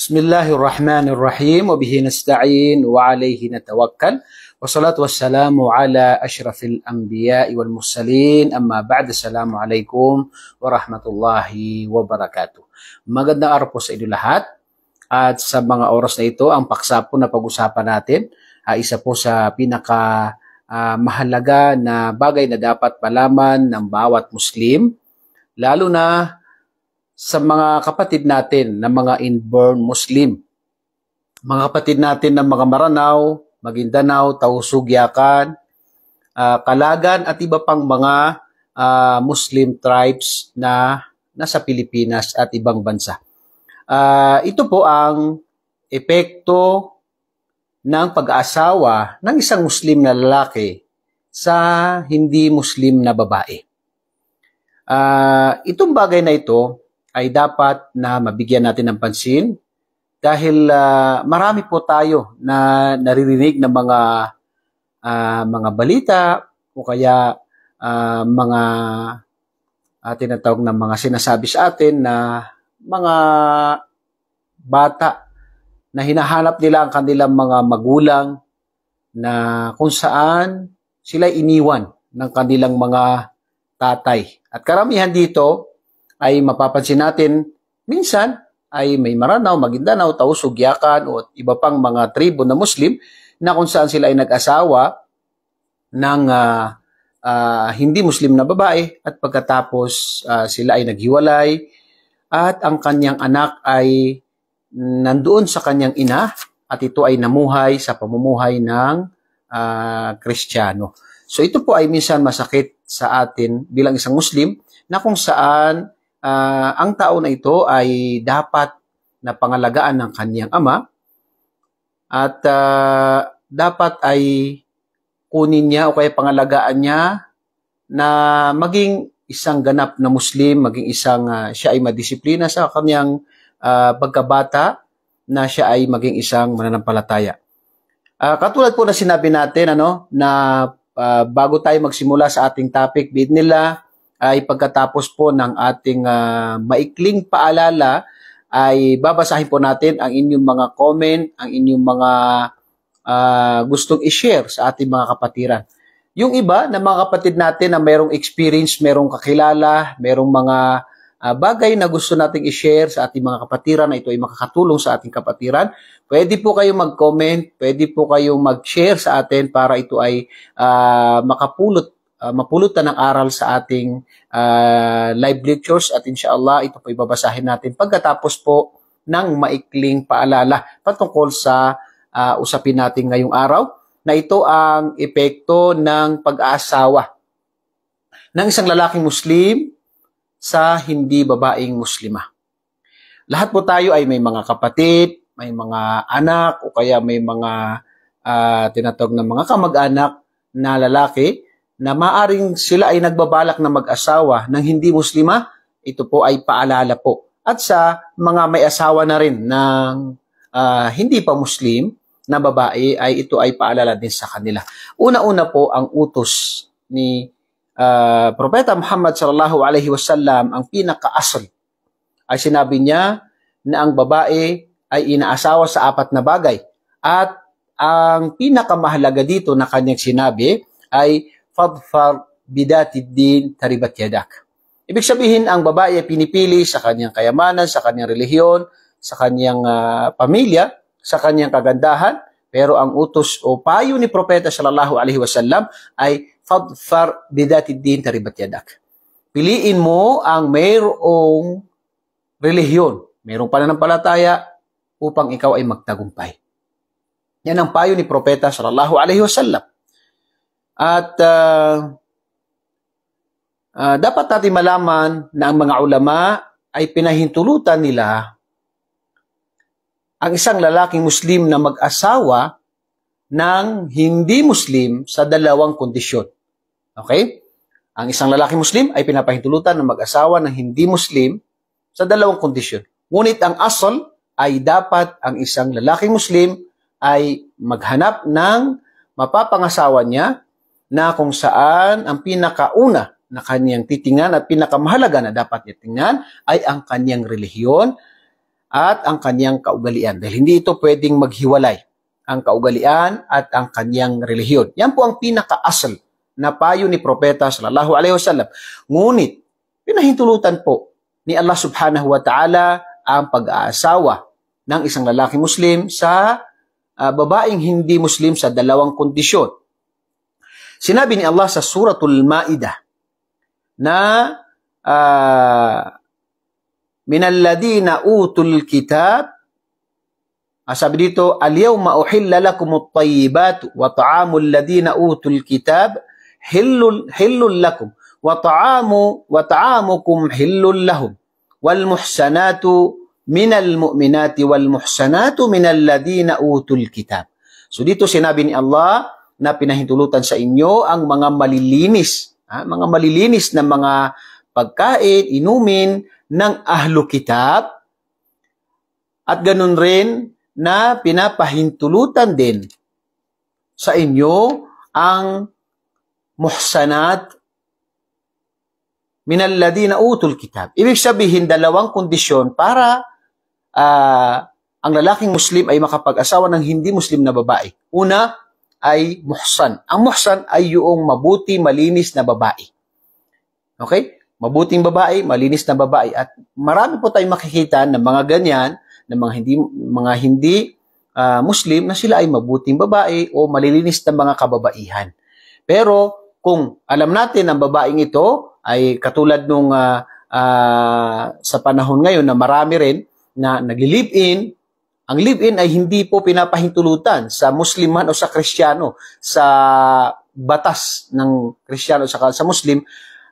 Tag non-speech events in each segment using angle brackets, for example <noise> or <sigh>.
Bismillahirrahmanirrahim wa bihi nasta'in wa alayhi natawakkal wa salatu wassalamu ala ashrafil anbiya'i wal mursalin amma ba'd assalamu alaykum wa rahmatullahi wa barakatuh. Magandang araw po sa inyo lahat at sa mga oras na ito ang paksa po na pag-usapan natin ay ah, isa po sa pinaka uh, mahalaga na bagay na dapat malaman ng bawat Muslim lalo na sa mga kapatid natin na mga inborn Muslim. Mga kapatid natin ng mga Maranao, Maguindanao, Tausugyakan, uh, ah, Kalagan at iba pang mga uh, Muslim tribes na nasa Pilipinas at ibang bansa. Uh, ito po ang epekto ng pag-asawa ng isang Muslim na lalaki sa hindi Muslim na babae. Uh, itong bagay na ito ay dapat na mabigyan natin ng pansin dahil uh, marami po tayo na naririnig ng mga uh, mga balita o kaya uh, mga uh, tinatawag na mga sinasabi sa atin na mga bata na hinahanap nila ang kanilang mga magulang na kung saan sila iniwan ng kanilang mga tatay. At karamihan dito, ay mapapansin natin minsan ay may Maranao, Maguindanao, Taos, Ugyakan o iba pang mga tribo na Muslim na kung saan sila ay nag-asawa ng uh, uh, hindi Muslim na babae at pagkatapos uh, sila ay naghiwalay at ang kanyang anak ay nandoon sa kanyang ina at ito ay namuhay sa pamumuhay ng uh, Kristiyano. So ito po ay minsan masakit sa atin bilang isang Muslim na kung saan uh, ang tao na ito ay dapat na pangalagaan ng kanyang ama at uh, dapat ay kunin niya o kaya pangalagaan niya na maging isang ganap na Muslim, maging isang uh, siya ay madisiplina sa kanyang uh, pagkabata na siya ay maging isang mananampalataya. Uh, katulad po na sinabi natin ano na uh, bago tayo magsimula sa ating topic bid nila ay pagkatapos po ng ating uh, maikling paalala ay babasahin po natin ang inyong mga comment, ang inyong mga uh, gustong i-share sa ating mga kapatiran. Yung iba na mga kapatid natin na mayroong experience, mayroong kakilala, mayroong mga uh, bagay na gusto nating i-share sa ating mga kapatiran na ito ay makakatulong sa ating kapatiran, pwede po kayong mag-comment, pwede po kayong mag-share sa atin para ito ay uh, makapulot uh, ah, mapulutan ng aral sa ating uh, live lectures at inshallah ito po ibabasahin natin pagkatapos po ng maikling paalala patungkol sa uh, usapin natin ngayong araw na ito ang epekto ng pag-aasawa ng isang lalaking Muslim sa hindi babaeng Muslima. Lahat po tayo ay may mga kapatid, may mga anak o kaya may mga uh, tinatawag na mga kamag-anak na lalaki na maaring sila ay nagbabalak na mag-asawa ng hindi muslima, ito po ay paalala po. At sa mga may asawa na rin ng uh, hindi pa muslim na babae ay ito ay paalala din sa kanila. Una-una po ang utos ni uh, Propeta Muhammad sallallahu alaihi wasallam ang pinakaasal ay sinabi niya na ang babae ay inaasawa sa apat na bagay at ang pinakamahalaga dito na kanyang sinabi ay fadfar bidati din taribat yadak. Ibig sabihin, ang babae ay pinipili sa kanyang kayamanan, sa kanyang relihiyon, sa kanyang uh, pamilya, sa kanyang kagandahan, pero ang utos o payo ni Propeta sallallahu alaihi wasallam ay fadfar bidati din taribat yadak. Piliin mo ang mayroong relihiyon, mayroong pananampalataya upang ikaw ay magtagumpay. Yan ang payo ni Propeta sallallahu alaihi wasallam. At uh, uh, dapat natin malaman na ang mga ulama ay pinahintulutan nila ang isang lalaking Muslim na mag-asawa ng hindi Muslim sa dalawang kondisyon. Okay? Ang isang lalaking Muslim ay pinapahintulutan na mag-asawa ng hindi Muslim sa dalawang kondisyon. Ngunit ang asal ay dapat ang isang lalaking Muslim ay maghanap ng mapapangasawa niya na kung saan ang pinakauna na kaniyang titingnan at pinakamahalaga na dapat titingnan ay ang kaniyang relihiyon at ang kaniyang kaugalian. Dahil hindi ito pwedeng maghiwalay ang kaugalian at ang kaniyang relihiyon. Yan po ang pinakaasal na payo ni Propeta sallallahu alaihi wasallam. Ngunit pinahintulutan po ni Allah subhanahu wa ta'ala ang pag-aasawa ng isang lalaki Muslim sa uh, babaeng hindi Muslim sa dalawang kondisyon. Sinabi ni Allah sa suratul Maidah na uh, minalladina utul kitab Sabi dito, Al-yawma uhilla lakum at-tayyibat wa ta'amu alladhina utul kitab hillul, hillul lakum wa ta'amu wa ta'amukum hillul lahum wal muhsanatu minal mu'minati wal muhsanatu minal ladhina utul kitab. So dito sinabi Allah, na pinahintulutan sa inyo ang mga malilinis, ha? mga malilinis na mga pagkain, inumin ng ahlu kitab at ganun rin na pinapahintulutan din sa inyo ang muhsanat minalladina utul kitab. Ibig sabihin, dalawang kondisyon para uh, ang lalaking Muslim ay makapag-asawa ng hindi Muslim na babae. Una, ay muhsan. Ang muhsan ay yung mabuti, malinis na babae. Okay? Mabuting babae, malinis na babae. At marami po tayong makikita ng mga ganyan, ng mga hindi, mga hindi uh, Muslim, na sila ay mabuting babae o malilinis na mga kababaihan. Pero kung alam natin ang babaeng ito ay katulad nung uh, uh, sa panahon ngayon na marami rin na nagli-live-in ang live-in ay hindi po pinapahintulutan sa Musliman o sa Kristiyano sa batas ng Kristiyano sa, sa Muslim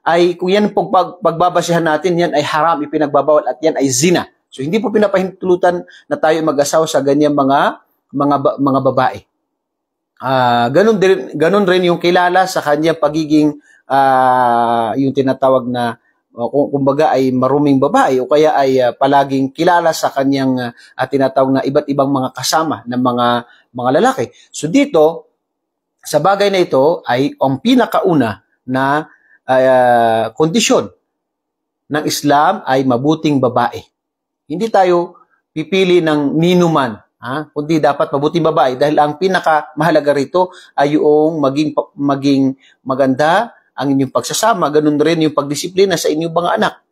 ay kung yan pong pag, pagbabasihan natin, yan ay haram, ipinagbabawal at yan ay zina. So hindi po pinapahintulutan na tayo mag-asawa sa ganyan mga mga mga babae. Uh, ganun din ganun rin yung kilala sa kanyang pagiging uh, yung tinatawag na o kung kumbaga ay maruming babae o kaya ay uh, palaging kilala sa kanyang uh, tinatawag na iba't ibang mga kasama ng mga mga lalaki. So dito sa bagay na ito ay ang pinakauna na uh, kondisyon ng Islam ay mabuting babae. Hindi tayo pipili ng ninuman ha? kundi dapat mabuting babae dahil ang pinakamahalaga rito ay yung maging maging maganda ang inyong pagsasama, ganun rin yung pagdisiplina sa inyong mga anak.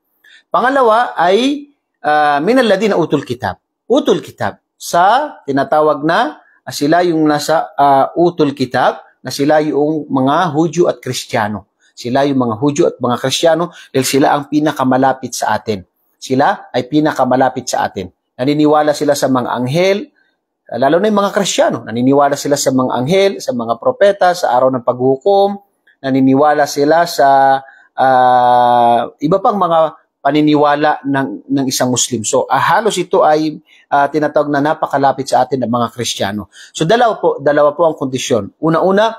Pangalawa ay uh, ah, minalladina utul kitab. Utul kitab sa tinatawag na uh, sila yung nasa uh, utul kitab na sila yung mga Hudyo at Kristiyano. Sila yung mga Hudyo at mga Kristiyano dahil sila ang pinakamalapit sa atin. Sila ay pinakamalapit sa atin. Naniniwala sila sa mga anghel, lalo na yung mga Kristiyano. Naniniwala sila sa mga anghel, sa mga propeta, sa araw ng paghukom, naniniwala sila sa uh, iba pang mga paniniwala ng ng isang Muslim. So ah, halos ito ay ah, tinatawag na napakalapit sa atin ng mga Kristiyano. So dalawa po dalawa po ang kondisyon. Una-una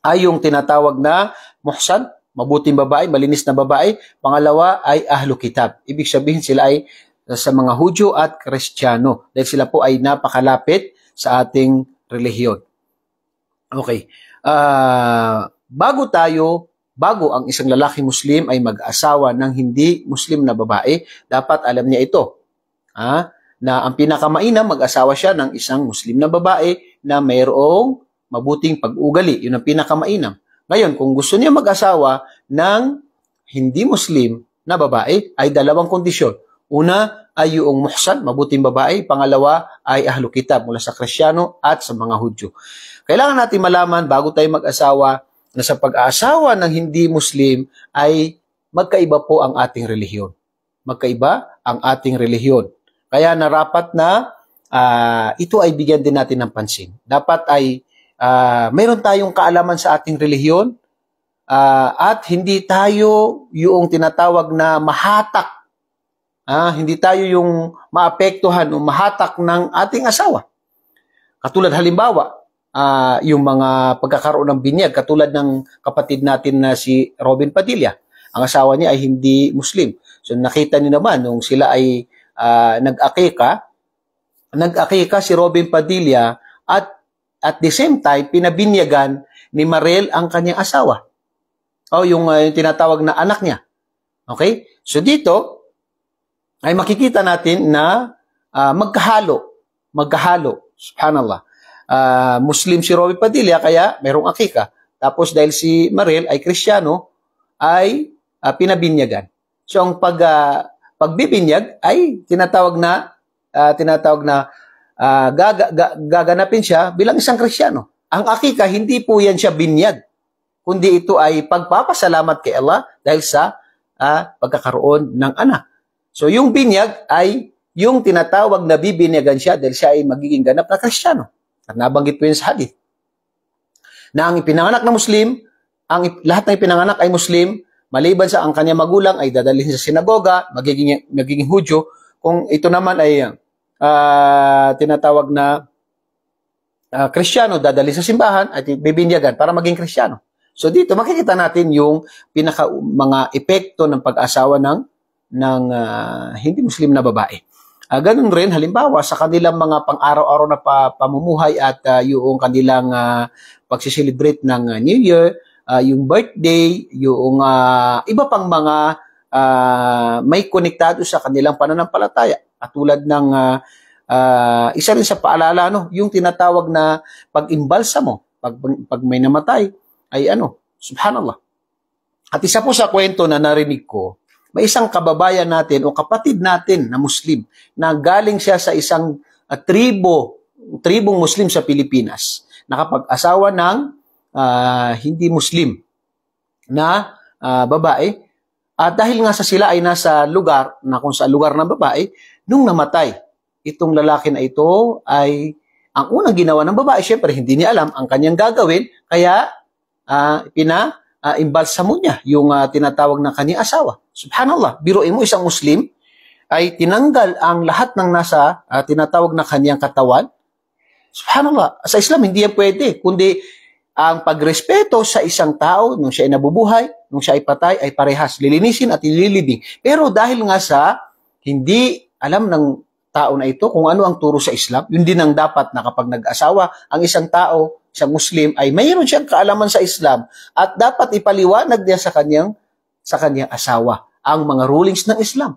ay yung tinatawag na muhsan, mabuting babae, malinis na babae. Pangalawa ay ahlu kitab. Ibig sabihin sila ay sa mga Hudyo at Kristiyano dahil sila po ay napakalapit sa ating relihiyon. Okay. Ah uh, bago tayo, bago ang isang lalaki Muslim ay mag-asawa ng hindi Muslim na babae, dapat alam niya ito. Ha? Na ang pinakamainam, mag-asawa siya ng isang Muslim na babae na mayroong mabuting pag-ugali. Yun ang pinakamainam. Ngayon, kung gusto niya mag-asawa ng hindi Muslim na babae, ay dalawang kondisyon. Una ay yung muhsan, mabuting babae. Pangalawa ay ahlu kitab mula sa krisyano at sa mga hudyo. Kailangan natin malaman bago tayo mag-asawa na sa pag-aasawa ng hindi Muslim ay magkaiba po ang ating relihiyon. Magkaiba ang ating relihiyon. Kaya narapat na uh, ito ay bigyan din natin ng pansin. Dapat ay uh, mayroon tayong kaalaman sa ating relihiyon uh, at hindi tayo yung tinatawag na mahatak. Uh, hindi tayo yung maapektuhan o mahatak ng ating asawa. Katulad halimbawa, uh, yung mga pagkakaroon ng binyag katulad ng kapatid natin na si Robin Padilla. Ang asawa niya ay hindi Muslim. So nakita niyo naman nung sila ay uh, nag-akika, nag-akika si Robin Padilla at at the same time pinabinyagan ni Mariel ang kanyang asawa. O oh, yung, uh, yung tinatawag na anak niya. Okay? So dito ay makikita natin na uh, magkahalo, magkahalo, subhanallah uh, Muslim si Romy Padilla, kaya merong akika. Tapos dahil si Maril ay Kristiyano, ay uh, pinabinyagan. So ang pag, uh, pagbibinyag ay tinatawag na uh, tinatawag na uh, gaga, ga, gaganapin siya bilang isang Kristiyano. Ang akika, hindi po yan siya binyag, kundi ito ay pagpapasalamat kay Allah dahil sa uh, pagkakaroon ng anak. So yung binyag ay yung tinatawag na bibinyagan siya dahil siya ay magiging ganap na Kristiyano. At nabanggit po yun sa hadith. Na ang ipinanganak na Muslim, ang lahat ng ipinanganak ay Muslim, maliban sa ang kanya magulang ay dadalhin sa sinagoga, magiging, magiging Hujo, Kung ito naman ay uh, tinatawag na uh, Kristiyano, dadalhin sa simbahan at bibinyagan para maging Kristiyano. So dito makikita natin yung pinaka mga epekto ng pag-asawa ng ng uh, hindi Muslim na babae. Uh, ganun rin, halimbawa, sa kanilang mga pang-araw-araw na pa, pamumuhay at uh, yung kanilang uh, pagsiselebrate ng uh, New Year, uh, yung birthday, yung uh, iba pang mga uh, may konektado sa kanilang pananampalataya. Katulad ng uh, uh, isa rin sa paalala, no, yung tinatawag na pag-imbalsa mo, pag, pag may namatay, ay ano, subhanallah. At isa po sa kwento na narinig ko, may isang kababayan natin o kapatid natin na Muslim na galing siya sa isang uh, tribo, tribong Muslim sa Pilipinas, nakapag-asawa ng uh, hindi Muslim na uh, babae. At dahil nga sa sila ay nasa lugar, na kung sa lugar ng babae, nung namatay, itong lalaki na ito ay ang unang ginawa ng babae, syempre hindi niya alam ang kanyang gagawin, kaya uh, pina uh, ah, imbalsamo niya yung uh, tinatawag na kanyang asawa. Subhanallah, biruin mo isang Muslim ay tinanggal ang lahat ng nasa uh, tinatawag na kanyang katawan. Subhanallah, sa Islam hindi yan pwede, kundi ang pagrespeto sa isang tao nung siya ay nabubuhay, nung siya ay patay, ay parehas. Lilinisin at ililibing. Pero dahil nga sa hindi alam ng tao na ito kung ano ang turo sa Islam. Yun din ang dapat na kapag nag-asawa, ang isang tao, isang Muslim, ay mayroon siyang kaalaman sa Islam at dapat ipaliwanag niya sa kanyang, sa kanyang asawa ang mga rulings ng Islam.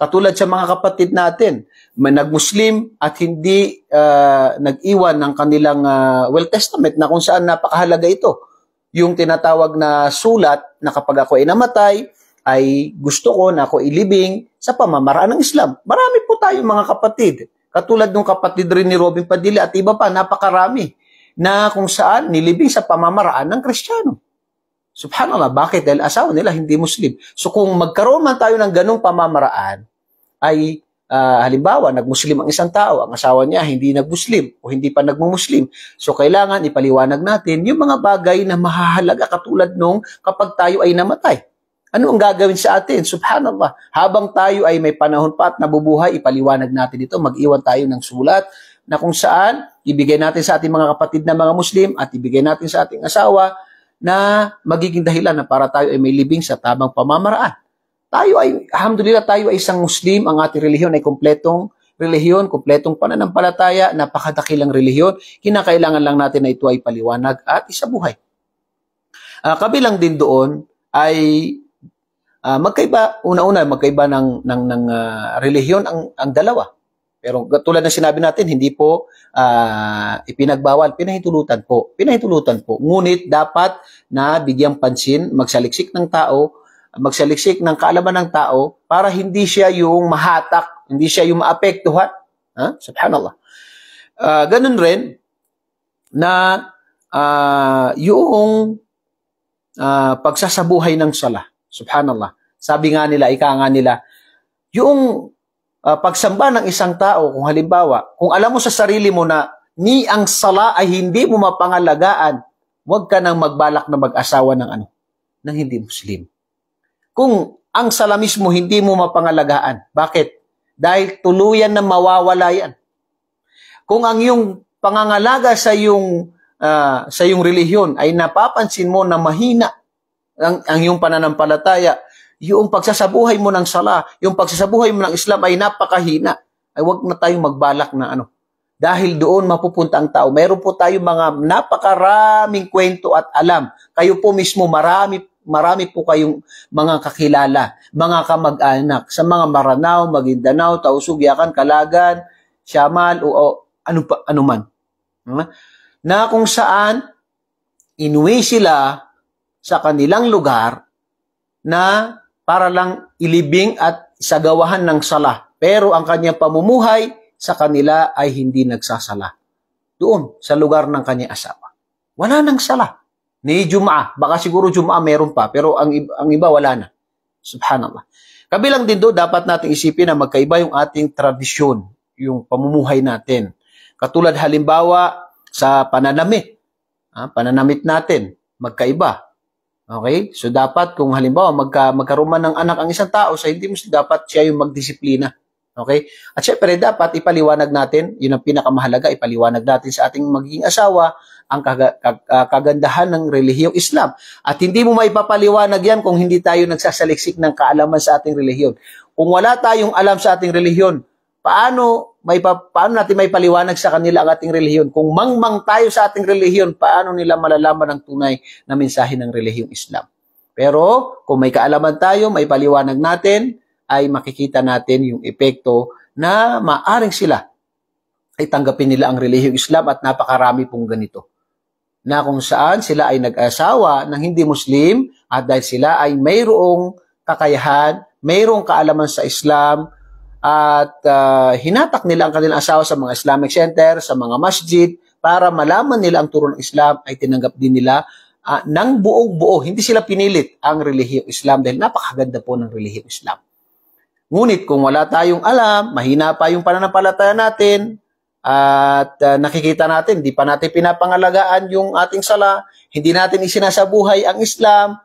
Katulad sa mga kapatid natin, may muslim at hindi uh, nag-iwan ng kanilang uh, Well Testament na kung saan napakahalaga ito. Yung tinatawag na sulat na kapag ako ay namatay, ay gusto ko na ako ilibing sa pamamaraan ng Islam. Marami po tayong mga kapatid. Katulad ng kapatid rin ni Robin Padilla at iba pa, napakarami na kung saan nilibing sa pamamaraan ng Kristiyano. Subhanallah, bakit? Dahil asawa nila hindi Muslim. So kung magkaroon man tayo ng ganong pamamaraan, ay uh, halimbawa, nagmuslim ang isang tao, ang asawa niya hindi nagmuslim o hindi pa nag-Muslim. So kailangan ipaliwanag natin yung mga bagay na mahahalaga katulad nung kapag tayo ay namatay. Ano ang gagawin sa atin? Subhanallah. Habang tayo ay may panahon pa at nabubuhay, ipaliwanag natin ito. Mag-iwan tayo ng sulat na kung saan ibigay natin sa ating mga kapatid na mga Muslim at ibigay natin sa ating asawa na magiging dahilan na para tayo ay may libing sa tamang pamamaraan. Tayo ay, alhamdulillah, tayo ay isang Muslim. Ang ating relihiyon ay kumpletong relihiyon, kumpletong pananampalataya, napakadakilang relihiyon. Kinakailangan lang natin na ito ay paliwanag at isabuhay. Uh, kabilang din doon ay Uh, magkaiba, una-una, magkaiba ng, ng, ng uh, relihiyon ang, ang dalawa. Pero tulad ng sinabi natin, hindi po uh, ipinagbawal, pinahintulutan po. Pinahintulutan po. Ngunit dapat na bigyang pansin, magsaliksik ng tao, magsaliksik ng kaalaman ng tao para hindi siya yung mahatak, hindi siya yung maapektuhan. Ha? Subhanallah. Uh, ganun rin na uh, yung uh, pagsasabuhay ng sala. Subhanallah. Sabi nga nila, ika nga nila, yung uh, pagsamba ng isang tao, kung halimbawa, kung alam mo sa sarili mo na ni ang sala ay hindi mo mapangalagaan, huwag ka nang magbalak na mag-asawa ng ano, ng hindi Muslim. Kung ang sala mismo hindi mo mapangalagaan, bakit? Dahil tuluyan na mawawala yan. Kung ang yung pangangalaga sa yung uh, ah, sa yung relihiyon ay napapansin mo na mahina ang, ang iyong pananampalataya, yung pagsasabuhay mo ng sala, yung pagsasabuhay mo ng Islam ay napakahina. Ay wag na tayong magbalak na ano. Dahil doon mapupunta ang tao. Meron po tayong mga napakaraming kwento at alam. Kayo po mismo marami marami po kayong mga kakilala, mga kamag-anak sa mga Maranao, Maguindanao, Tausug, Yakan, Kalagan, Siamal, o, o ano pa ano man. Na kung saan inuwi sila sa kanilang lugar na para lang ilibing at isagawahan ng sala. Pero ang kanyang pamumuhay sa kanila ay hindi nagsasala. Doon, sa lugar ng kanyang asawa. Wala nang sala. Ni Jumaa. Baka siguro Jumaa meron pa, pero ang, ang iba wala na. Subhanallah. Kabilang din do, dapat natin isipin na magkaiba yung ating tradisyon, yung pamumuhay natin. Katulad halimbawa sa pananamit. Ah, pananamit natin, magkaiba Okay? So dapat kung halimbawa magka, magkaroon man ng anak ang isang tao, sa hindi mo dapat siya yung magdisiplina. Okay? At syempre dapat ipaliwanag natin, yun ang pinakamahalaga, ipaliwanag natin sa ating magiging asawa ang kag- kag- ah, kagandahan ng relihiyong Islam. At hindi mo maipapaliwanag yan kung hindi tayo nagsasaliksik ng kaalaman sa ating relihiyon. Kung wala tayong alam sa ating relihiyon, paano may paano natin may paliwanag sa kanila ang ating relihiyon? Kung mangmang tayo sa ating relihiyon, paano nila malalaman ang tunay na mensahe ng relihiyong Islam? Pero kung may kaalaman tayo, may paliwanag natin, ay makikita natin yung epekto na maaring sila ay tanggapin nila ang relihiyong Islam at napakarami pong ganito na kung saan sila ay nag-asawa ng hindi Muslim at dahil sila ay mayroong kakayahan, mayroong kaalaman sa Islam, at uh, hinatak nila ang kanilang asawa sa mga Islamic center, sa mga masjid, para malaman nila ang turo ng Islam ay tinanggap din nila uh, ng buong buo. Hindi sila pinilit ang relihiyong Islam dahil napakaganda po ng relihiyong Islam. Ngunit kung wala tayong alam, mahina pa yung pananampalataya natin at uh, nakikita natin, hindi pa natin pinapangalagaan yung ating sala, hindi natin isinasabuhay ang Islam,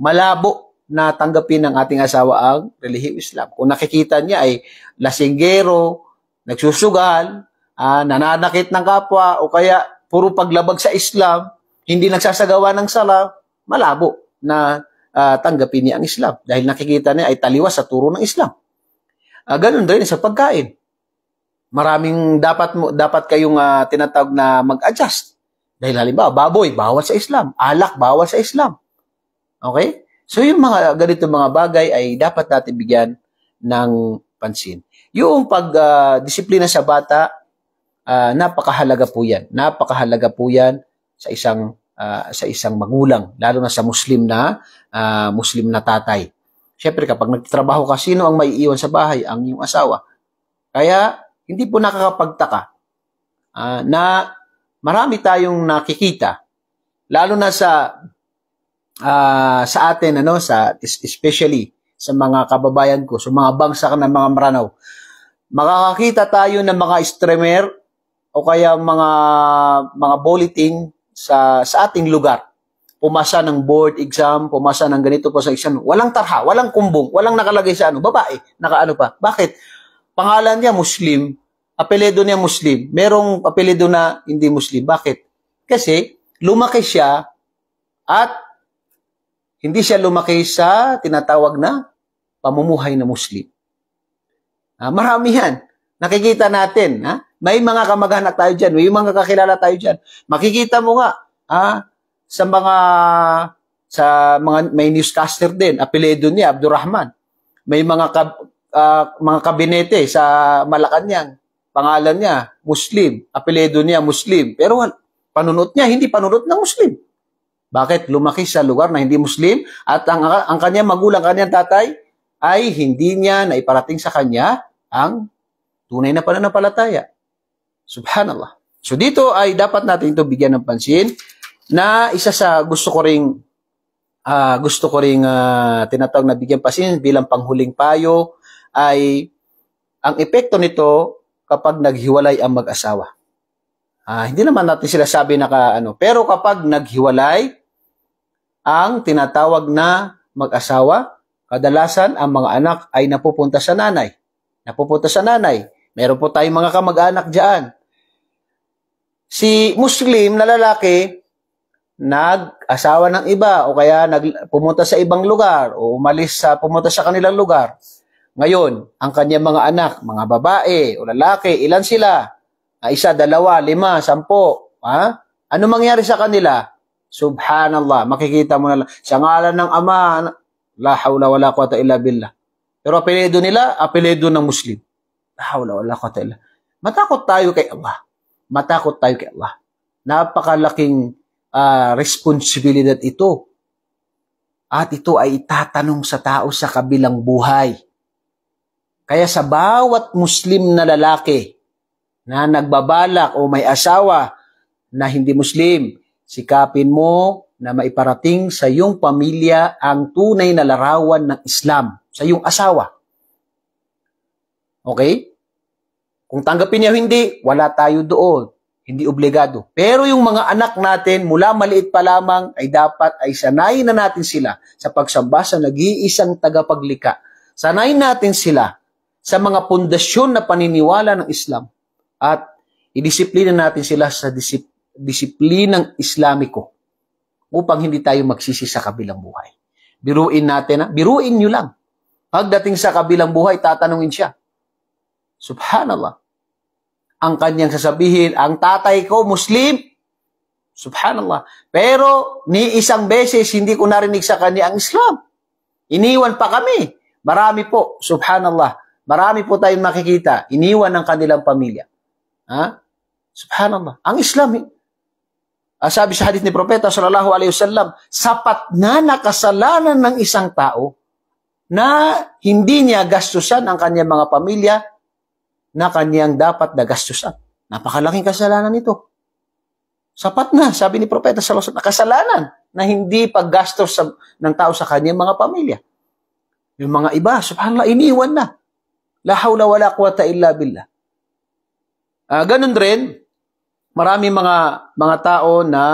malabo na tanggapin ng ating asawa ang relihiyong Islam. Kung nakikita niya ay lasinggero, nagsusugal, ah, nananakit ng kapwa, o kaya puro paglabag sa Islam, hindi nagsasagawa ng sala, malabo na ah, tanggapin niya ang Islam dahil nakikita niya ay taliwas sa turo ng Islam. Ah, ganun rin sa pagkain. Maraming dapat mo dapat kayong ah, tinatawag na mag-adjust. Dahil halimbawa, baboy, bawal sa Islam. Alak, bawal sa Islam. Okay? So yung mga ganito mga bagay ay dapat natin bigyan ng pansin. Yung pagdisiplina ah, uh, sa bata, uh, napakahalaga po 'yan. Napakahalaga po 'yan sa isang uh, sa isang magulang, lalo na sa Muslim na uh, Muslim na tatay. Siyempre kapag nagtatrabaho ka, sino ang maiiwan sa bahay? Ang iyong asawa. Kaya hindi po nakakapagtaka uh, na marami tayong nakikita lalo na sa uh, sa atin ano sa especially sa mga kababayan ko, sa mga bangsa ng mga Maranao Makakakita tayo ng mga streamer o kaya mga mga bulletin sa sa ating lugar. Pumasa ng board exam, pumasa ng ganito po sa exam. Walang tarha, walang kumbong, walang nakalagay sa ano, babae, nakaano pa. Bakit? Pangalan niya Muslim, apelyido niya Muslim. Merong apelyido na hindi Muslim. Bakit? Kasi lumaki siya at hindi siya lumaki sa tinatawag na pamumuhay na Muslim. Ah, marami yan. Nakikita natin. Ha? May mga kamag-anak tayo dyan. May mga kakilala tayo dyan. Makikita mo nga ha? sa mga sa mga may newscaster din, apelyido niya Abdurrahman. May mga kab, uh, mga kabinete sa Malacañang, pangalan niya Muslim, apelyido niya Muslim. Pero panunot niya hindi panunot ng Muslim. Bakit? Lumaki sa lugar na hindi Muslim at ang, ang kanyang magulang, kanyang tatay ay hindi niya naiparating sa kanya ang tunay na pananampalataya. Subhanallah. So dito ay dapat natin ito bigyan ng pansin na isa sa gusto ko ring uh, gusto ko ring uh, tinatawag na bigyan pansin bilang panghuling payo ay ang epekto nito kapag naghiwalay ang mag-asawa. Uh, hindi naman natin sila sabi na ka, ano, pero kapag naghiwalay ang tinatawag na mag-asawa. Kadalasan, ang mga anak ay napupunta sa nanay. Napupunta sa nanay. Meron po tayong mga kamag-anak diyan. Si Muslim na lalaki, nag-asawa ng iba o kaya nag, pumunta sa ibang lugar o umalis sa pumunta sa kanilang lugar. Ngayon, ang kanyang mga anak, mga babae o lalaki, ilan sila? Ah, isa, dalawa, lima, sampo. Ha? Ah, ano mangyari sa kanila? Subhanallah. Makikita mo na lang. Sa ngalan ng Ama, la hawla wala quwata illa billah. Pero apelido nila, apelido ng Muslim. La hawla wala quwata illa. Matakot tayo kay Allah. Matakot tayo kay Allah. Napakalaking uh, responsibilidad ito. At ito ay itatanong sa tao sa kabilang buhay. Kaya sa bawat Muslim na lalaki na nagbabalak o may asawa na hindi Muslim, Sikapin mo na maiparating sa iyong pamilya ang tunay na larawan ng Islam sa iyong asawa. Okay? Kung tanggapin niya hindi, wala tayo doon. Hindi obligado. Pero yung mga anak natin, mula maliit pa lamang, ay dapat ay sanayin na natin sila sa pagsamba sa nag-iisang tagapaglika. Sanayin natin sila sa mga pundasyon na paniniwala ng Islam at idisiplina natin sila sa disip disiplinang Islamiko upang hindi tayo magsisi sa kabilang buhay. Biruin natin, ha? Ah, biruin nyo lang. Pagdating sa kabilang buhay, tatanungin siya. Subhanallah. Ang kanyang sasabihin, ang tatay ko, Muslim. Subhanallah. Pero ni isang beses, hindi ko narinig sa kanya ang Islam. Iniwan pa kami. Marami po, subhanallah. Marami po tayong makikita, iniwan ng kanilang pamilya. Ha? Subhanallah. Ang Islam, Uh, sabi sa hadith ni Propeta sallallahu alaihi wasallam, sapat na nakasalanan ng isang tao na hindi niya gastusan ang kanyang mga pamilya na kanyang dapat nagastusan. Napakalaking kasalanan ito. Sapat na, sabi ni Propeta sallallahu alaihi wasallam, nakasalanan na hindi paggastos sa, ng tao sa kanyang mga pamilya. Yung mga iba, subhanallah, iniwan na. La hawla wala quwata illa billah. Uh, ganun rin, marami mga mga tao na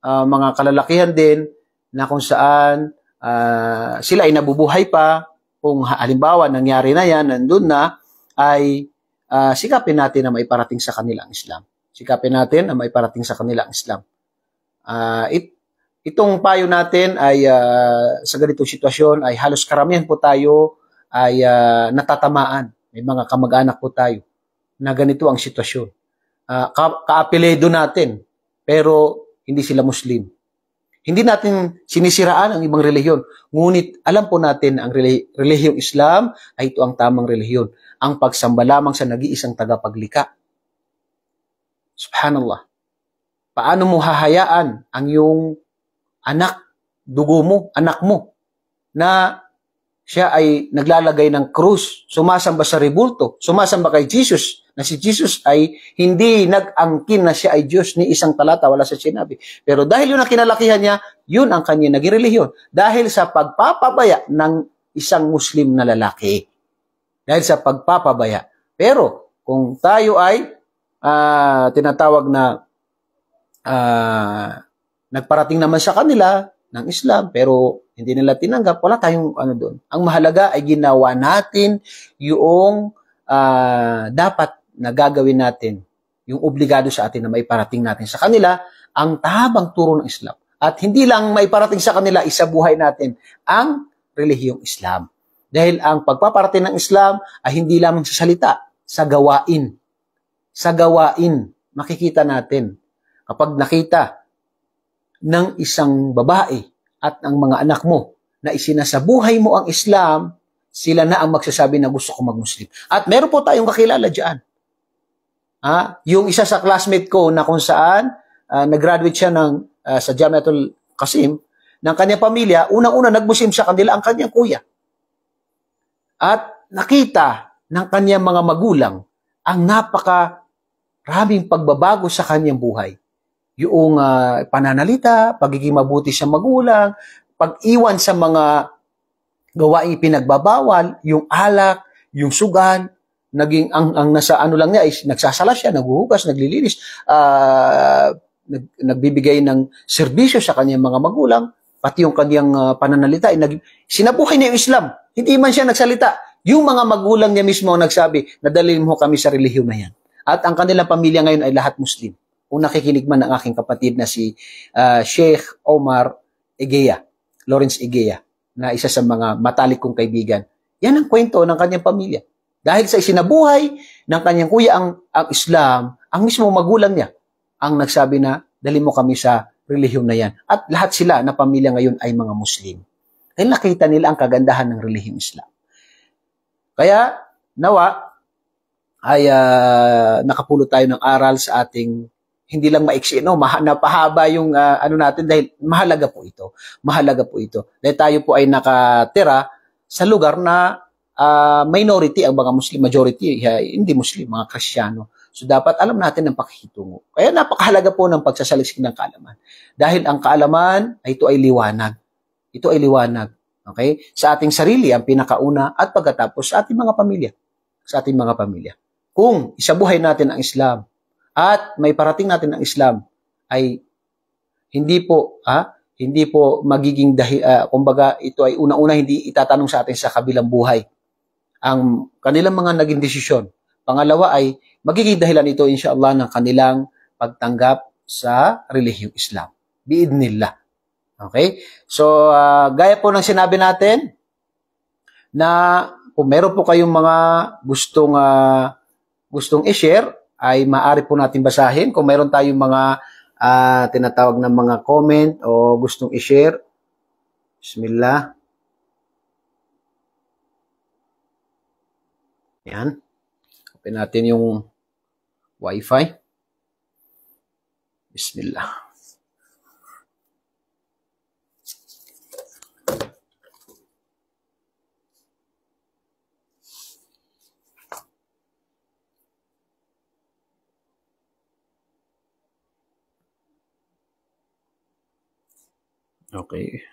uh, mga kalalakihan din na kung saan uh, sila ay nabubuhay pa kung halimbawa nangyari na yan nandun na ay uh, sikapin natin na maiparating sa kanila ang Islam. Sikapin natin na maiparating sa kanila ang Islam. Uh, it, itong payo natin ay uh, sa ganitong sitwasyon ay halos karamihan po tayo ay uh, natatamaan. May mga kamag-anak po tayo na ganito ang sitwasyon uh, ka- natin, pero hindi sila Muslim. Hindi natin sinisiraan ang ibang relihiyon. Ngunit alam po natin ang relihiyong Islam ay ito ang tamang relihiyon. Ang pagsamba lamang sa nag-iisang tagapaglika. Subhanallah. Paano mo hahayaan ang iyong anak, dugo mo, anak mo, na siya ay naglalagay ng krus, sumasamba sa rebulto, sumasamba kay Jesus, na si Jesus ay hindi nag-angkin na siya ay Diyos ni isang talata, wala sa sinabi. Pero dahil yun ang kinalakihan niya, yun ang kanyang naging relihiyon. Dahil sa pagpapabaya ng isang Muslim na lalaki. Dahil sa pagpapabaya. Pero kung tayo ay uh, tinatawag na uh, nagparating naman sa kanila ng Islam, pero hindi nila tinanggap, wala tayong ano doon. Ang mahalaga ay ginawa natin yung uh, dapat na gagawin natin, yung obligado sa atin na maiparating natin sa kanila ang tabang turo ng Islam. At hindi lang maiparating sa kanila, buhay natin ang relihiyong Islam. Dahil ang pagpaparating ng Islam ay hindi lamang sa salita, sa gawain. Sa gawain, makikita natin. Kapag nakita ng isang babae at ng mga anak mo na isinasabuhay mo ang Islam, sila na ang magsasabi na gusto ko mag-Muslim. At meron po tayong kakilala dyan Ah, yung isa sa classmate ko na kung saan uh, nag-graduate siya ng, uh, sa Jamiatul Kasim, ng kanyang pamilya, unang-una nag-Muslim siya kanila ang kanyang kuya. At nakita ng kanyang mga magulang ang napaka raming pagbabago sa kanyang buhay. Yung uh, pananalita, pagiging mabuti sa magulang, pag-iwan sa mga gawaing ipinagbabawal, yung alak, yung sugan, naging ang ang nasa ano lang niya ay nagsasala siya, naghuhugas, naglilinis, uh, nag, nagbibigay ng serbisyo sa kanyang mga magulang, pati yung kanyang uh, pananalita ay nag, sinabuhay niya yung Islam. Hindi man siya nagsalita. Yung mga magulang niya mismo ang nagsabi, nadalhin mo kami sa relihiyon na yan. At ang kanilang pamilya ngayon ay lahat Muslim. Kung nakikinig man ang aking kapatid na si uh, Sheikh Omar Egea, Lawrence Egea, na isa sa mga matalik kong kaibigan. Yan ang kwento ng kanyang pamilya. Dahil sa isinabuhay ng kanyang kuya ang, ang Islam, ang mismo magulang niya ang nagsabi na dali mo kami sa relihiyon na yan. At lahat sila na pamilya ngayon ay mga Muslim. Dahil eh, nakita nila ang kagandahan ng relihiyon Islam. Kaya nawa ay uh, ah, nakapulo tayo ng aral sa ating hindi lang maiksi, no? Maha, napahaba yung uh, ano natin dahil mahalaga po ito. Mahalaga po ito. Dahil tayo po ay nakatira sa lugar na uh, minority ang mga Muslim, majority, uh, hindi Muslim, mga Kristiyano. So dapat alam natin ang pakikitungo. Kaya napakahalaga po ng pagsasaliksik ng kaalaman. Dahil ang kaalaman, ito ay liwanag. Ito ay liwanag. Okay? Sa ating sarili ang pinakauna at pagkatapos sa ating mga pamilya. Sa ating mga pamilya. Kung isabuhay natin ang Islam at may parating natin ang Islam ay hindi po ha, hindi po magiging dahil uh, ah, kumbaga ito ay una-una hindi itatanong sa atin sa kabilang buhay ang kanilang mga naging desisyon. Pangalawa ay magiging dahilan ito inshallah ng kanilang pagtanggap sa relihiyong Islam. Biidnillah. Okay? So, uh, gaya po ng sinabi natin na kung meron po kayong mga gustong uh, gustong i-share ay maaari po natin basahin. Kung meron tayong mga uh, tinatawag na mga comment o gustong i-share, Bismillah. Ayan. Open natin yung Wi-Fi. Bismillah. Okay.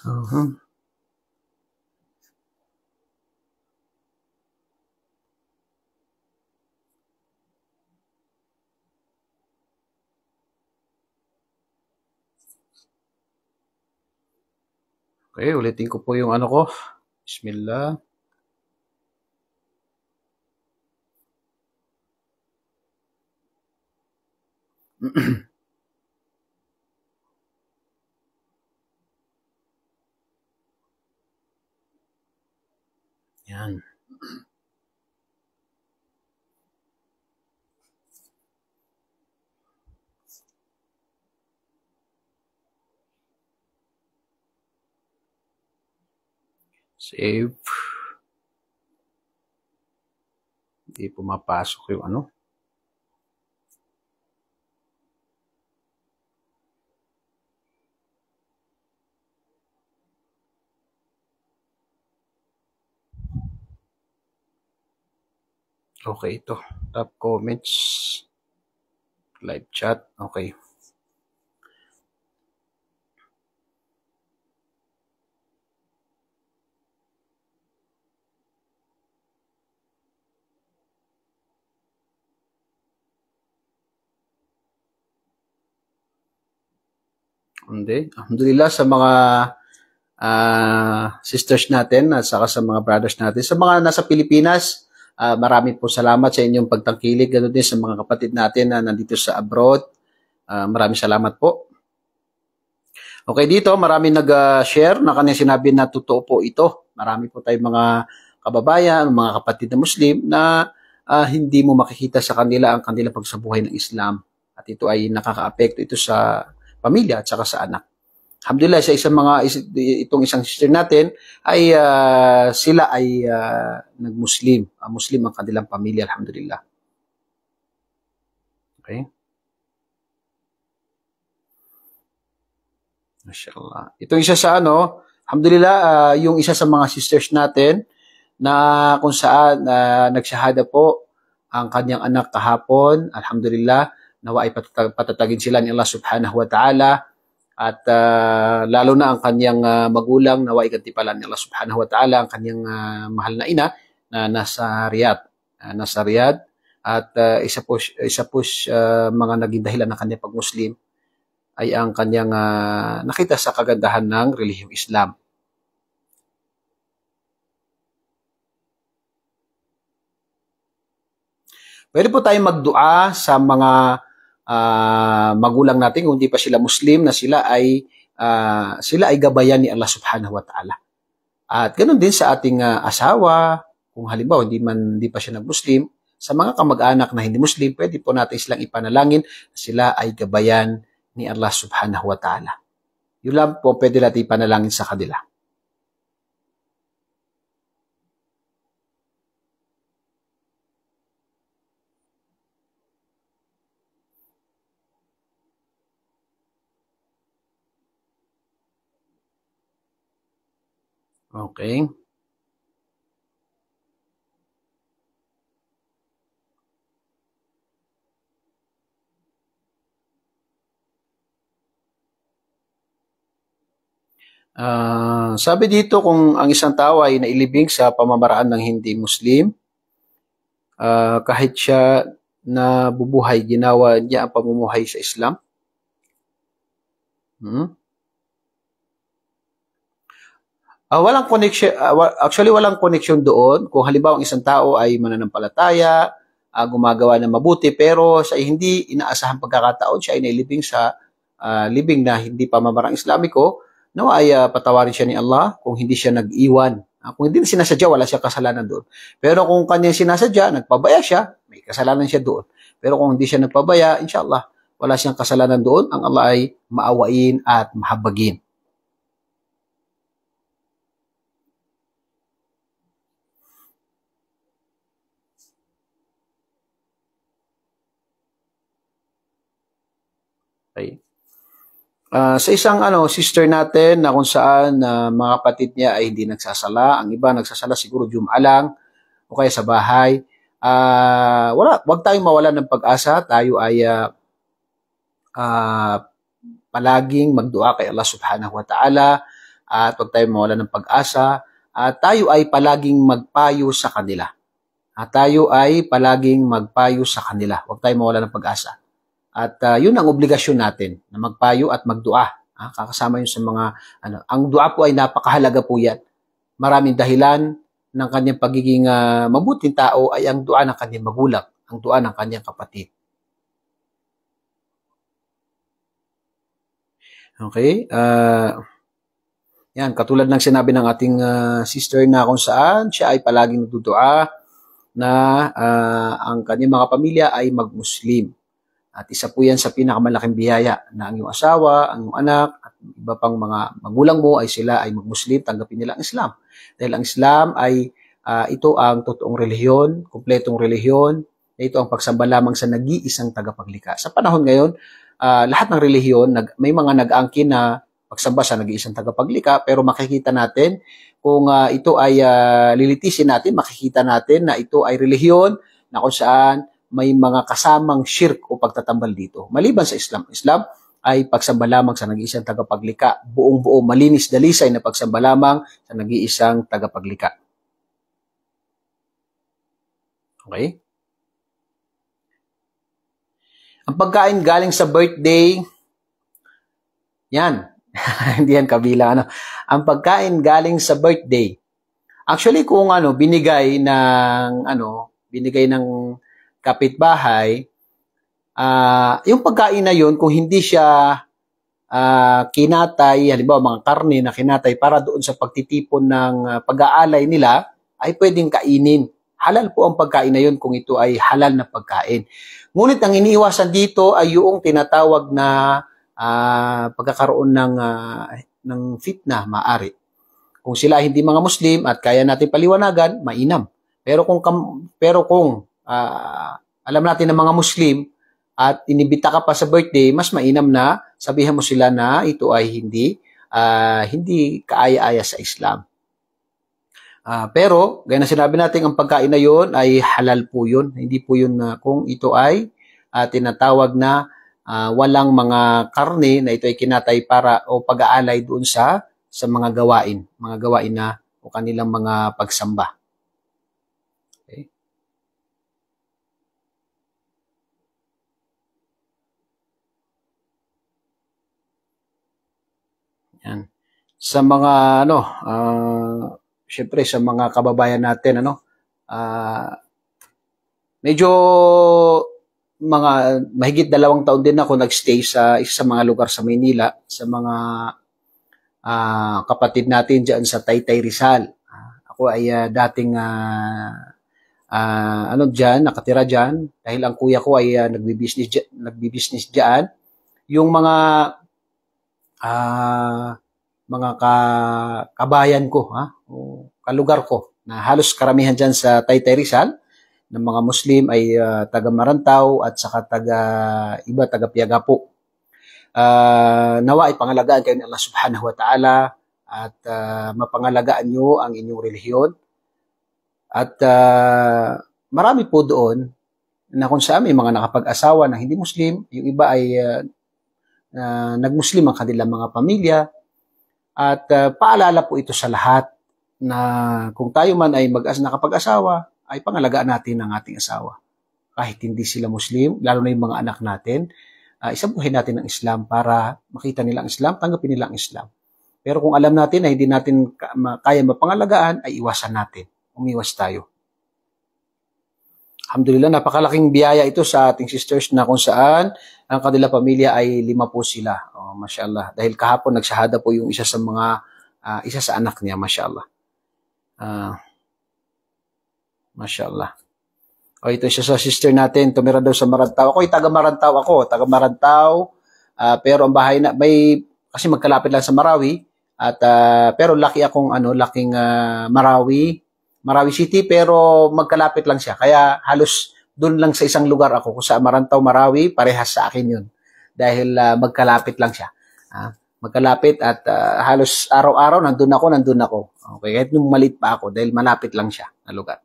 好啊。Okay, ulitin ko po yung ano ko. Bismillah. <clears throat> Yan. Save. Hindi pumapasok yung ano. Okay, ito. Top comments. Live chat. Okay. Hindi. Alhamdulillah sa mga uh, sisters natin at saka sa mga brothers natin. Sa mga nasa Pilipinas, uh, marami po salamat sa inyong pagtangkilik. Ganun din sa mga kapatid natin na nandito sa abroad. Uh, ah, marami salamat po. Okay, dito marami nag-share na kanya sinabi na totoo po ito. Marami po tayong mga kababayan, mga kapatid na Muslim na uh, hindi mo makikita sa kanila ang kanilang pagsabuhay ng Islam. At ito ay nakakaapekto ito sa pamilya at saka sa anak. Alhamdulillah, sa isang mga, itong isang sister natin, ay uh, sila ay uh, nag-Muslim. Uh, Muslim ang kanilang pamilya, alhamdulillah. Okay? Mashallah. Itong isa sa ano, alhamdulillah, uh, yung isa sa mga sisters natin na kung saan uh, nagsahada po ang kanyang anak kahapon, alhamdulillah, Nawa ay patatagin sila ni Allah subhanahu wa ta'ala at uh, lalo na ang kanyang uh, magulang nawa ay ikantipalan ni Allah subhanahu wa ta'ala ang kanyang uh, mahal na ina na nasa Riyadh. Uh, nasa Riyadh at uh, isa po, isa po uh, mga naging dahilan ng kanyang pagmuslim ay ang kanyang uh, nakita sa kagandahan ng relihiyong Islam. Pwede po tayong magdua sa mga uh, magulang natin kung hindi pa sila Muslim na sila ay uh, sila ay gabayan ni Allah Subhanahu wa Ta'ala. At ganoon din sa ating uh, asawa, kung halimbawa hindi man hindi pa siya nag-Muslim, sa mga kamag-anak na hindi Muslim, pwede po natin silang ipanalangin na sila ay gabayan ni Allah Subhanahu wa Ta'ala. Yun lang po pwede natin ipanalangin sa kanila. Okay. Uh, sabi dito kung ang isang tao ay nailibing sa pamamaraan ng hindi Muslim, uh, kahit siya na bubuhay, ginawa niya ang pamumuhay sa Islam. Hmm? Uh, walang connection, uh, actually walang connection doon. Kung halimbawa ang isang tao ay mananampalataya, uh, gumagawa ng mabuti, pero sa hindi inaasahang pagkakataon, siya ay nailibing sa uh, libing na hindi pamamarang Islamiko, no, ay uh, patawarin siya ni Allah kung hindi siya nag-iwan. Uh, kung hindi sinasadya, wala siyang kasalanan doon. Pero kung kanya sinasadya, nagpabaya siya, may kasalanan siya doon. Pero kung hindi siya nagpabaya, inshallah, wala siyang kasalanan doon. Ang Allah ay maawain at mahabagin. Okay. Uh, sa isang ano sister natin na kung saan uh, mga kapatid niya ay hindi nagsasala, ang iba nagsasala siguro Jum'a lang o kaya sa bahay. Uh, wala, wag tayong mawalan ng pag-asa. Tayo ay uh, uh, palaging magdua kay Allah Subhanahu wa Ta'ala uh, at wag tayong mawalan ng pag-asa. Uh, tayo ay palaging magpayo sa kanila. Uh, tayo ay palaging magpayo sa kanila. Huwag tayong mawalan ng pag-asa. At uh, yun ang obligasyon natin na magpayo at magdua. Ah, kakasama yun sa mga, ano, ang dua po ay napakahalaga po yan. Maraming dahilan ng kanyang pagiging uh, mabuting tao ay ang dua ng kanyang magulang, ang dua ng kanyang kapatid. Okay? Uh, yan, katulad ng sinabi ng ating uh, sister na kung saan siya ay palaging nagdudua na uh, ang kanyang mga pamilya ay magmuslim. At isa po yan sa pinakamalaking biyaya na ang iyong asawa, ang iyong anak, at iba pang mga magulang mo ay sila ay magmuslim, tanggapin nila ang Islam. Dahil ang Islam ay uh, ito ang totoong relihiyon, kumpletong relihiyon, na ito ang pagsamba lamang sa nag-iisang tagapaglikha. Sa panahon ngayon, uh, lahat ng relihiyon, nag, may mga nag-angkin na pagsamba sa nag-iisang tagapaglikha, pero makikita natin kung uh, ito ay uh, lilitisin natin, makikita natin na ito ay relihiyon na kung saan may mga kasamang shirk o pagtatambal dito. Maliban sa Islam, Islam ay pagsamba lamang sa nag-iisang tagapaglika, buong-buo, malinis, dalisay na pagsamba lamang sa nag-iisang tagapaglika. Okay? Ang pagkain galing sa birthday, yan, <laughs> hindi yan kabila. Ano? Ang pagkain galing sa birthday. Actually, kung ano, binigay ng, ano, binigay ng kapitbahay, uh, yung pagkain na yun, kung hindi siya uh, kinatay, halimbawa mga karne na kinatay para doon sa pagtitipon ng uh, pag-aalay nila, ay pwedeng kainin. Halal po ang pagkain na yun kung ito ay halal na pagkain. Ngunit ang iniiwasan dito ay yung tinatawag na uh, pagkakaroon ng, uh, ng fitna maari. Kung sila hindi mga Muslim at kaya natin paliwanagan, mainam. Pero kung, pero kung uh, alam natin ng mga Muslim at inibita ka pa sa birthday, mas mainam na sabihan mo sila na ito ay hindi uh, hindi kaaya-aya sa Islam. Uh, pero, gaya na sinabi natin, ang pagkain na yon ay halal po yun. Hindi po yun na kung ito ay uh, tinatawag na uh, walang mga karne na ito ay kinatay para o pag-aalay doon sa sa mga gawain, mga gawain na o kanilang mga pagsamba. Yan. Sa mga ano, uh, syempre sa mga kababayan natin ano, uh, medyo mga mahigit dalawang taon din ako nagstay sa isa sa mga lugar sa Manila sa mga uh, kapatid natin diyan sa Taytay Rizal. ako ay uh, dating uh, uh, ano diyan nakatira diyan dahil ang kuya ko ay uh, nagbi-business nagbi-business diyan. Yung mga uh, mga ka, kabayan ko, ha? O kalugar ko, na halos karamihan diyan sa Taytay Rizal, ng mga Muslim ay uh, taga Marantaw at saka taga iba, taga Piagapo. Uh, nawa ay pangalagaan kayo ni Allah subhanahu wa ta'ala at uh, mapangalagaan niyo ang inyong relihiyon. At uh, marami po doon na kung saan may mga nakapag-asawa na hindi Muslim, yung iba ay uh, uh, nagmuslim ang kanilang mga pamilya. At uh, paalala po ito sa lahat na kung tayo man ay mag-as nakapag-asawa, ay pangalagaan natin ang ating asawa. Kahit hindi sila Muslim, lalo na yung mga anak natin, uh, isabuhin natin ang Islam para makita nila ang Islam, tanggapin nila ang Islam. Pero kung alam natin na hindi natin kaya mapangalagaan, ay iwasan natin. Umiwas tayo. Alhamdulillah, napakalaking biyaya ito sa ating sisters na kung saan ang kanila pamilya ay lima po sila. Oh, mashallah. Dahil kahapon nagsahada po yung isa sa mga uh, isa sa anak niya, mashallah. Uh, mashallah. O oh, ito isa sa sister natin, tumira daw sa Marantau. Ako ay taga Marantau ako, taga Marantau. Uh, ah, pero ang bahay na may kasi magkalapit lang sa Marawi at uh, pero laki akong ano, laking uh, Marawi Marawi City pero magkalapit lang siya. Kaya halos doon lang sa isang lugar ako kung sa Amarantaw, Marawi, parehas sa akin yun. Dahil uh, magkalapit lang siya. Uh, magkalapit at uh, halos araw-araw nandun ako, nandun ako. Okay, kahit nung malit pa ako dahil malapit lang siya na lugar.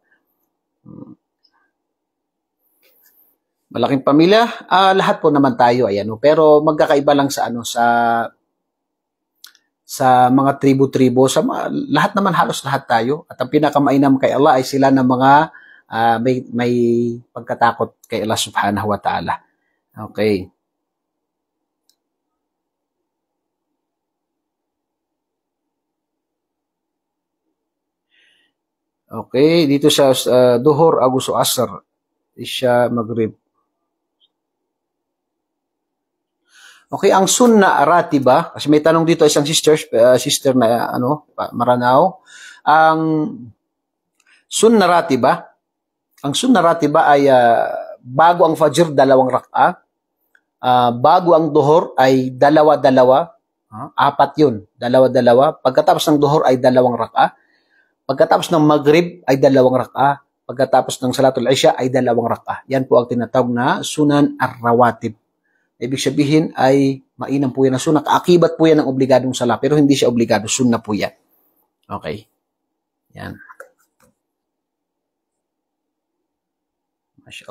Hmm. Malaking pamilya, uh, lahat po naman tayo ayan. Pero magkakaiba lang sa ano sa sa mga tribu tribo sa mga, lahat naman halos lahat tayo. At ang pinakamainam kay Allah ay sila ng mga uh, may, may pagkatakot kay Allah subhanahu wa ta'ala. Okay. Okay, dito sa uh, Duhur, Aguso, Asr, Isya, Maghrib. Okay, ang sunna ba? kasi may tanong dito isang sister, uh, sister na ano, Maranao. Ang sunna ba? ang sunna ba ay uh, bago ang fajr dalawang rak'a, uh, bago ang duhur ay dalawa-dalawa, huh? apat 'yun, dalawa-dalawa. Pagkatapos ng duhur ay dalawang rak'a. Pagkatapos ng maghrib ay dalawang rak'a. Pagkatapos ng salatul isya ay dalawang rak'a. Yan po ang tinatawag na sunan ar-rawatib. Ibig sabihin ay mainam po yan na sunna. Kaakibat po yan ng obligadong sala pero hindi siya obligado. Sunna po yan. Okay? Yan. Masya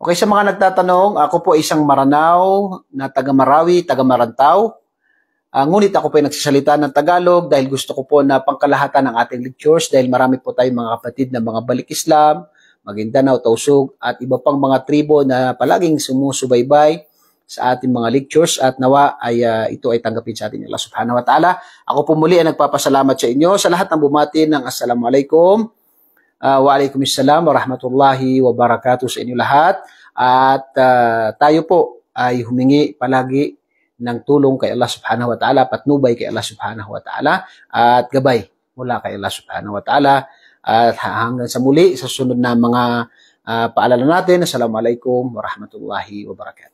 Okay, sa mga nagtatanong, ako po isang Maranao na taga Marawi, taga Marantao. Uh, ah, ngunit ako po ay nagsasalita ng Tagalog dahil gusto ko po na pangkalahatan ng ating lectures dahil marami po tayong mga kapatid na mga balik Islam, Magindanao, Tausug at iba pang mga tribo na palaging sumusubaybay sa ating mga lectures at nawa ay uh, ito ay tanggapin sa atin ng Allah subhanahu wa ta'ala. Ako po muli ay nagpapasalamat sa inyo sa lahat ng bumati ng Assalamualaikum. Uh, ah, wa alaikumussalam assalam wa rahmatullahi wa barakatuh sa inyo lahat. At uh, tayo po ay humingi palagi ng tulong kay Allah subhanahu wa ta'ala, patnubay kay Allah subhanahu wa ta'ala at gabay mula kay Allah subhanahu wa ta'ala. At hanggang sa muli, sa sunod na mga uh, paalala natin. Assalamualaikum warahmatullahi wabarakatuh.